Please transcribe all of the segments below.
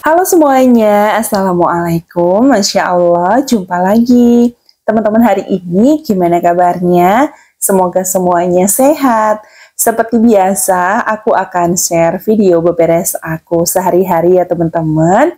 Halo semuanya, Assalamualaikum, Masya Allah, jumpa lagi. Teman-teman hari ini gimana kabarnya? Semoga semuanya sehat. Seperti biasa, aku akan share video beberes aku sehari-hari ya teman-teman.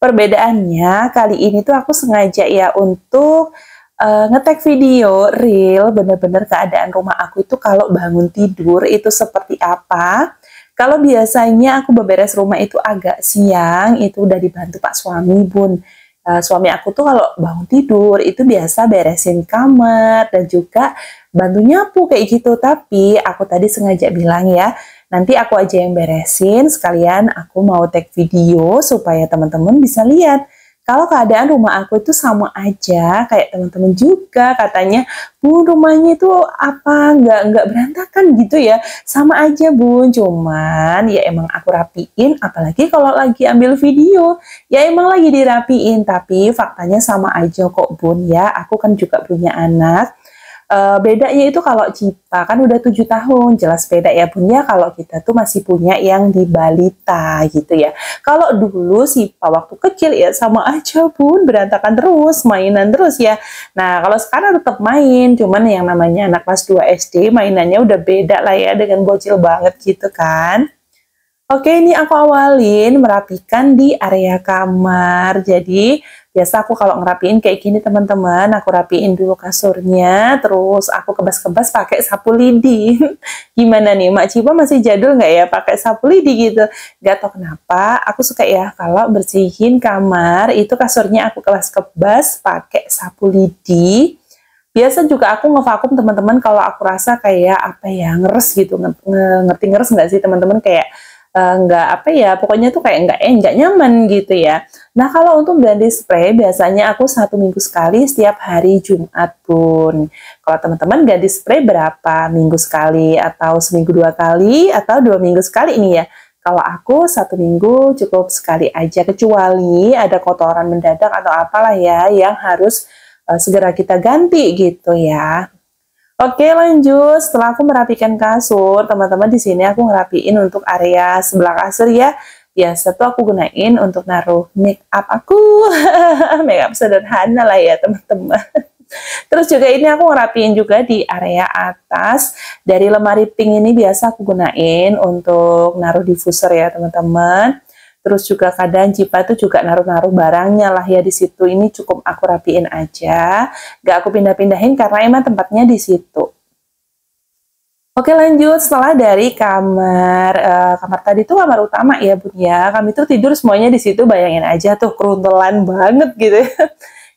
Perbedaannya, kali ini tuh aku sengaja ya untuk uh, eh, ngetek video real bener-bener keadaan rumah aku itu kalau bangun tidur itu seperti apa kalau biasanya aku beberes rumah itu agak siang, itu udah dibantu Pak suami bun. Uh, suami aku tuh kalau bangun tidur itu biasa beresin kamar dan juga bantu nyapu kayak gitu. Tapi aku tadi sengaja bilang ya, nanti aku aja yang beresin sekalian aku mau take video supaya teman-teman bisa lihat kalau keadaan rumah aku itu sama aja kayak teman-teman juga katanya bu rumahnya itu apa nggak nggak berantakan gitu ya sama aja bun cuman ya emang aku rapiin apalagi kalau lagi ambil video ya emang lagi dirapiin tapi faktanya sama aja kok bun ya aku kan juga punya anak uh, bedanya itu kalau Cita kan udah tujuh tahun jelas beda ya punya kalau kita tuh masih punya yang di balita gitu ya kalau dulu Sipa waktu kecil ya sama aja pun berantakan terus mainan terus ya nah kalau sekarang tetap main cuman yang namanya anak kelas 2 SD mainannya udah beda lah ya dengan bocil banget gitu kan Oke, ini aku awalin merapikan di area kamar. Jadi, biasa aku kalau ngerapiin kayak gini teman-teman, aku rapiin dulu kasurnya, terus aku kebas-kebas pakai sapu lidi. Gimana nih, Mak Ciba masih jadul nggak ya pakai sapu lidi gitu? Gak tau kenapa, aku suka ya kalau bersihin kamar, itu kasurnya aku kebas kebas pakai sapu lidi biasa juga aku ngevakum teman-teman kalau aku rasa kayak apa ya ngeres gitu ngerti ngeres nggak sih teman-teman kayak Eh, nggak uh, apa ya pokoknya tuh kayak nggak eh, nyaman gitu ya nah kalau untuk belanja spray biasanya aku satu minggu sekali setiap hari Jumat pun kalau teman-teman ganti spray berapa minggu sekali atau seminggu dua kali atau dua minggu sekali ini ya kalau aku satu minggu cukup sekali aja kecuali ada kotoran mendadak atau apalah ya yang harus uh, segera kita ganti gitu ya Oke lanjut, setelah aku merapikan kasur, teman-teman di sini aku ngerapiin untuk area sebelah kasur ya. Biasa ya, tuh aku gunain untuk naruh make up aku, make up sederhana lah ya teman-teman. Terus juga ini aku ngerapiin juga di area atas dari lemari pink ini biasa aku gunain untuk naruh diffuser ya teman-teman terus juga kadang Cipa itu juga naruh-naruh barangnya lah ya di situ ini cukup aku rapiin aja gak aku pindah-pindahin karena emang tempatnya di situ Oke lanjut setelah dari kamar uh, kamar tadi tuh kamar utama ya bun ya kami tuh tidur semuanya di situ bayangin aja tuh keruntelan banget gitu ya.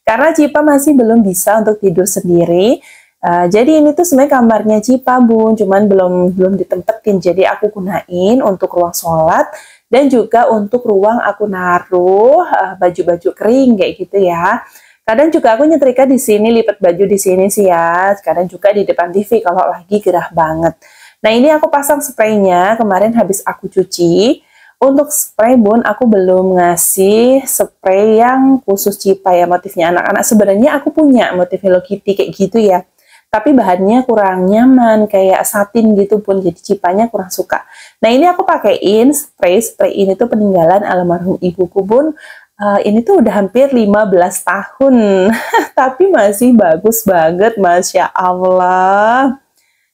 karena Cipa masih belum bisa untuk tidur sendiri Uh, jadi ini tuh sebenarnya kamarnya Cipa Bun, cuman belum belum ditempetin. Jadi aku gunain untuk ruang sholat dan juga untuk ruang aku naruh eh, baju-baju uh, kering kayak gitu ya. Kadang juga aku nyetrika di sini, lipat baju di sini sih ya. Kadang juga di depan TV kalau lagi gerah banget. Nah ini aku pasang spraynya, kemarin habis aku cuci. Untuk spray bun aku belum ngasih spray yang khusus cipa ya motifnya anak-anak. Sebenarnya aku punya motif Hello Kitty kayak gitu ya tapi bahannya kurang nyaman kayak satin gitu pun jadi cipanya kurang suka nah ini aku pakaiin spray spray ini tuh peninggalan almarhum ibuku pun uh, eh, ini tuh udah hampir 15 tahun tapi masih bagus banget masya allah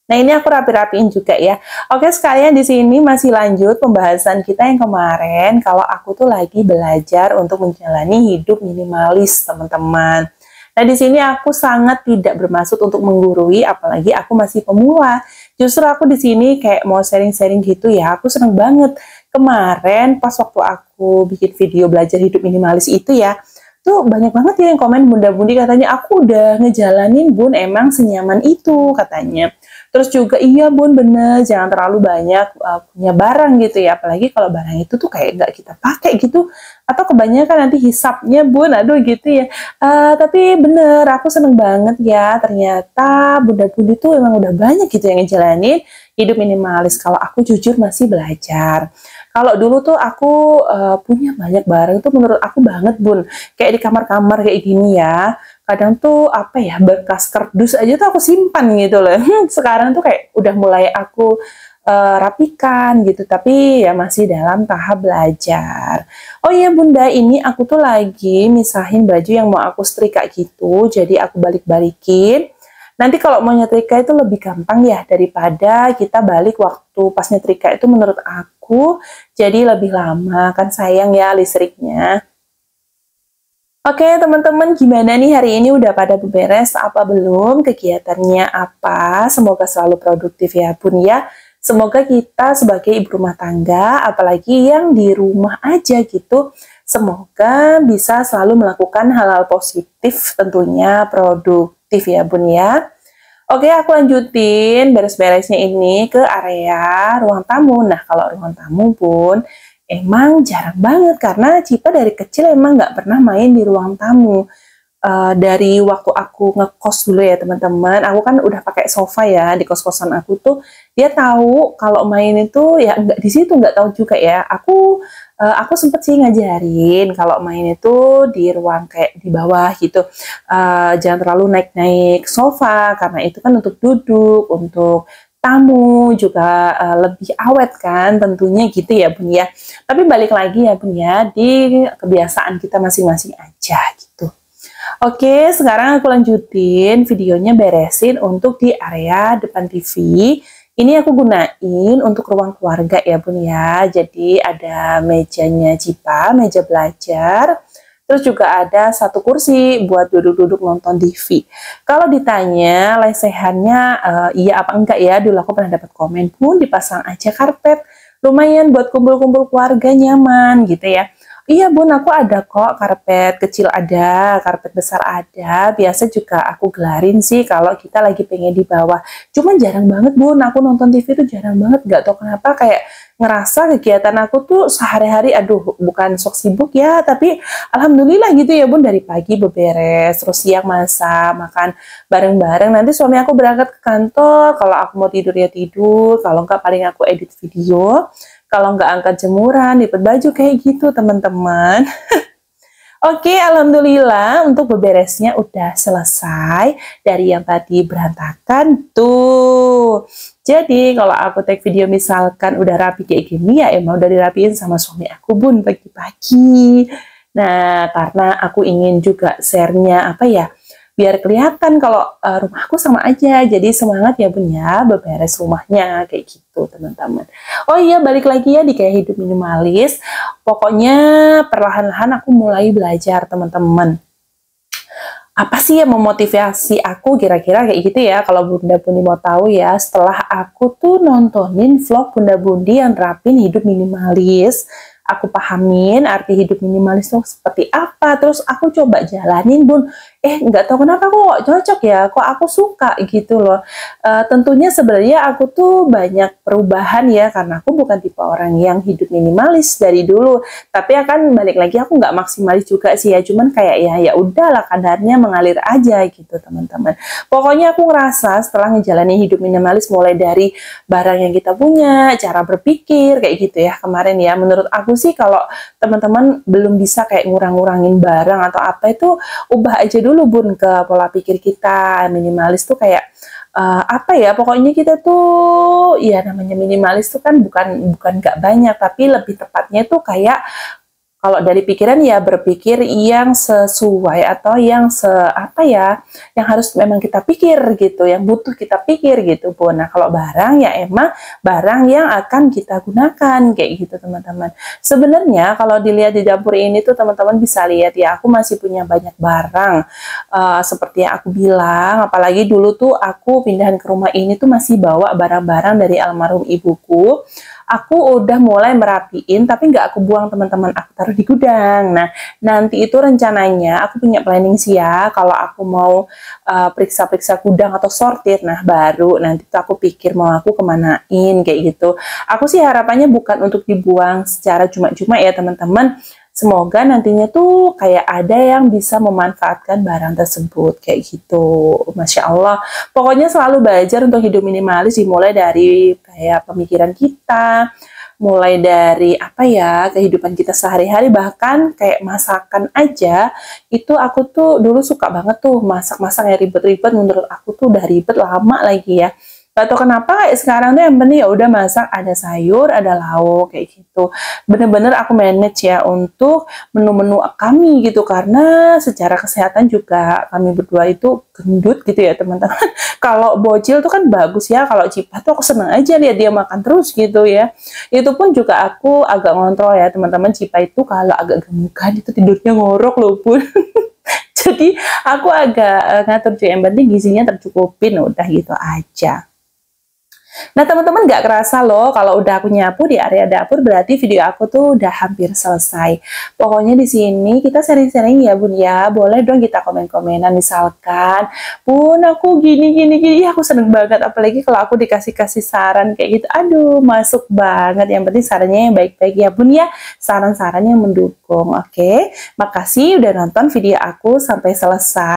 Nah, ini aku rapi-rapiin juga ya. Oke, sekalian di sini masih lanjut pembahasan kita yang kemarin kalau aku tuh lagi belajar untuk menjalani hidup minimalis, teman-teman. Nah, di sini aku sangat tidak bermaksud untuk menggurui, apalagi aku masih pemula. Justru aku di sini kayak mau sharing-sharing gitu ya, aku seneng banget. Kemarin pas waktu aku bikin video belajar hidup minimalis itu ya, itu banyak banget ya yang komen bunda-bundi katanya aku udah ngejalanin bun emang senyaman itu katanya. Terus juga iya bun bener jangan terlalu banyak uh, punya barang gitu ya apalagi kalau barang itu tuh kayak nggak kita pakai gitu atau kebanyakan nanti hisapnya bun aduh gitu ya. Uh, tapi bener aku seneng banget ya ternyata bunda-bundi tuh emang udah banyak gitu yang ngejalanin hidup minimalis kalau aku jujur masih belajar. Kalau dulu tuh aku uh, punya banyak barang itu menurut aku banget bun. Kayak di kamar-kamar kayak gini ya. Kadang tuh apa ya bekas kardus aja tuh aku simpan gitu loh. Hmm, sekarang tuh kayak udah mulai aku uh, rapikan gitu tapi ya masih dalam tahap belajar oh iya bunda ini aku tuh lagi misahin baju yang mau aku setrika gitu jadi aku balik-balikin Nanti kalau mau nyetrika itu lebih gampang ya daripada kita balik waktu pas nyetrika itu menurut aku jadi lebih lama kan sayang ya listriknya. Oke teman-teman gimana nih hari ini udah pada beres apa belum kegiatannya apa semoga selalu produktif ya bun ya semoga kita sebagai ibu rumah tangga apalagi yang di rumah aja gitu semoga bisa selalu melakukan hal-hal positif tentunya produk aktif ya bun ya. Oke, aku lanjutin beres-beresnya ini ke area ruang tamu. Nah, kalau ruang tamu pun emang jarang banget karena Cipa dari kecil emang gak pernah main di ruang tamu uh, dari waktu aku ngekos dulu ya teman-teman, aku kan udah pakai sofa ya di kos-kosan aku tuh, dia tahu kalau main itu ya nggak di situ nggak tahu juga ya. Aku uh, aku sempet sih ngajarin kalau main itu di ruang kayak di bawah gitu, uh, jangan terlalu naik-naik sofa karena itu kan untuk duduk, untuk tamu juga uh, lebih awet kan tentunya gitu ya Bun ya. Tapi balik lagi ya Bun ya di kebiasaan kita masing-masing aja gitu. Oke, sekarang aku lanjutin videonya beresin untuk di area depan TV. Ini aku gunain untuk ruang keluarga ya bun ya. Jadi ada mejanya Cipa, meja belajar. Terus juga ada satu kursi buat duduk-duduk nonton TV. Kalau ditanya lesehannya uh, iya apa enggak ya, dulu aku pernah dapat komen pun dipasang aja karpet. Lumayan buat kumpul-kumpul keluarga nyaman gitu ya. Iya bun, aku ada kok karpet kecil ada, karpet besar ada. Biasa juga aku gelarin sih kalau kita lagi pengen di bawah. Cuman jarang banget bun, aku nonton TV itu jarang banget. Gak tau kenapa kayak ngerasa kegiatan aku tuh sehari-hari aduh bukan sok sibuk ya tapi alhamdulillah gitu ya bun dari pagi beberes terus siang masak makan bareng-bareng nanti suami aku berangkat ke kantor kalau aku mau tidur ya tidur kalau enggak paling aku edit video kalau enggak angkat jemuran lipat baju kayak gitu teman-teman Oke, alhamdulillah untuk beberesnya udah selesai dari yang tadi berantakan tuh. Jadi kalau aku take video misalkan udah rapi kayak gini ya emang udah dirapiin sama suami aku bun pagi-pagi. Nah, karena aku ingin juga share-nya apa ya? biar kelihatan kalau uh, eh, rumahku sama aja. Jadi semangat ya Bun ya beberes rumahnya kayak gitu teman-teman. Oh iya balik lagi ya di kayak hidup minimalis. Pokoknya perlahan-lahan aku mulai belajar teman-teman. Apa sih yang memotivasi aku kira-kira kayak gitu ya kalau Bunda Bundi mau tahu ya setelah aku tuh nontonin vlog Bunda Bundi yang terapin hidup minimalis aku pahamin arti hidup minimalis itu seperti apa terus aku coba jalanin bun eh nggak tahu kenapa kok, cocok ya kok aku suka gitu loh uh, tentunya sebenarnya aku tuh banyak perubahan ya karena aku bukan tipe orang yang hidup minimalis dari dulu tapi akan balik lagi aku nggak maksimalis juga sih ya cuman kayak ya ya udahlah kadarnya mengalir aja gitu teman-teman pokoknya aku ngerasa setelah ngejalani hidup minimalis mulai dari barang yang kita punya cara berpikir kayak gitu ya kemarin ya menurut aku sih kalau teman-teman belum bisa kayak ngurang-ngurangin barang atau apa itu ubah aja dulu dulu bun ke pola pikir kita minimalis tuh kayak uh, apa ya pokoknya kita tuh ya namanya minimalis tuh kan bukan bukan nggak banyak tapi lebih tepatnya tuh kayak kalau dari pikiran ya berpikir yang sesuai atau yang se apa ya, yang harus memang kita pikir gitu, yang butuh kita pikir gitu, Bu. Nah, kalau barang ya emang barang yang akan kita gunakan kayak gitu, teman-teman. Sebenarnya kalau dilihat di dapur ini tuh teman-teman bisa lihat ya, aku masih punya banyak barang. Uh, seperti yang aku bilang, apalagi dulu tuh aku pindahan ke rumah ini tuh masih bawa barang-barang dari almarhum ibuku aku udah mulai merapiin tapi nggak aku buang teman-teman aku taruh di gudang nah nanti itu rencananya aku punya planning sih ya kalau aku mau eh, periksa-periksa uh, gudang atau sortir nah baru nanti tuh aku pikir mau aku kemanain kayak gitu aku sih harapannya bukan untuk dibuang secara cuma-cuma ya teman-teman Semoga nantinya tuh kayak ada yang bisa memanfaatkan barang tersebut kayak gitu. Masya Allah. Pokoknya selalu belajar untuk hidup minimalis dimulai dari kayak pemikiran kita, mulai dari apa ya kehidupan kita sehari-hari bahkan kayak masakan aja itu aku tuh dulu suka banget tuh masak-masak yang ribet-ribet menurut aku tuh udah ribet lama lagi ya Gak tau kenapa sekarang tuh yang penting ya udah masak ada sayur, ada lauk kayak gitu. Bener-bener aku manage ya untuk menu-menu kami gitu karena secara kesehatan juga kami berdua itu gendut gitu ya teman-teman. kalau bocil tuh kan bagus ya, kalau Cipa tuh aku seneng aja lihat dia makan terus gitu ya. Itu pun juga aku agak ngontrol ya teman-teman. Cipa itu kalau agak gemukan itu tidurnya ngorok loh pun. Jadi aku agak eh, ngatur yang penting gizinya tercukupin udah gitu aja. Nah teman-teman gak kerasa loh kalau udah aku nyapu di area dapur berarti video aku tuh udah hampir selesai. Pokoknya di sini kita sering-sering ya bun ya, boleh dong kita komen-komenan misalkan, bun aku gini gini gini, ya aku seneng banget apalagi kalau aku dikasih-kasih saran kayak gitu, aduh masuk banget. Yang penting sarannya yang baik-baik ya bun ya, saran-saran yang mendukung. Oke, makasih udah nonton video aku sampai selesai.